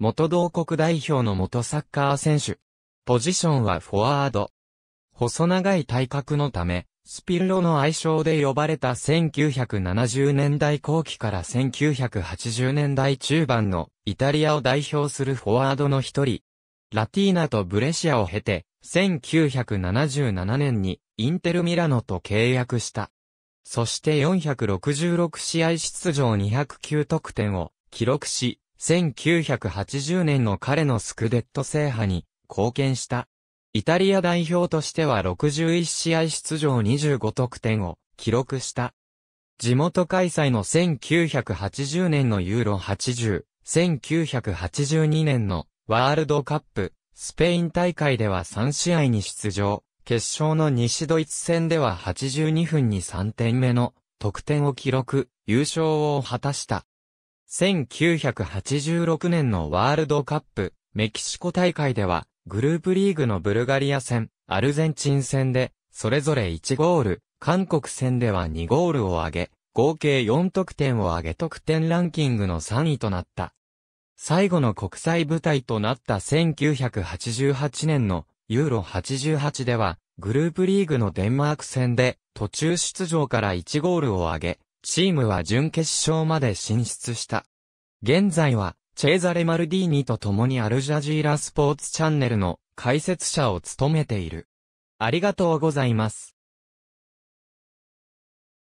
元同国代表の元サッカー選手。ポジションはフォワード。細長い体格のため、スピルロの愛称で呼ばれた1970年代後期から1980年代中盤のイタリアを代表するフォワードの一人。ラティーナとブレシアを経て、1977年にインテルミラノと契約した。そして466試合出場209得点を記録し、1980年の彼のスクデット制覇に貢献した。イタリア代表としては61試合出場25得点を記録した。地元開催の1980年のユーロ80、1982年のワールドカップ、スペイン大会では3試合に出場、決勝の西ドイツ戦では82分に3点目の得点を記録、優勝を果たした。1986年のワールドカップ、メキシコ大会では、グループリーグのブルガリア戦、アルゼンチン戦で、それぞれ1ゴール、韓国戦では2ゴールを挙げ、合計4得点を挙げ得点ランキングの3位となった。最後の国際舞台となった1988年のユーロ88では、グループリーグのデンマーク戦で、途中出場から1ゴールを挙げ、チームは準決勝まで進出した。現在は、チェーザレ・マルディーニと共にアルジャジーラスポーツチャンネルの解説者を務めている。ありがとうございます。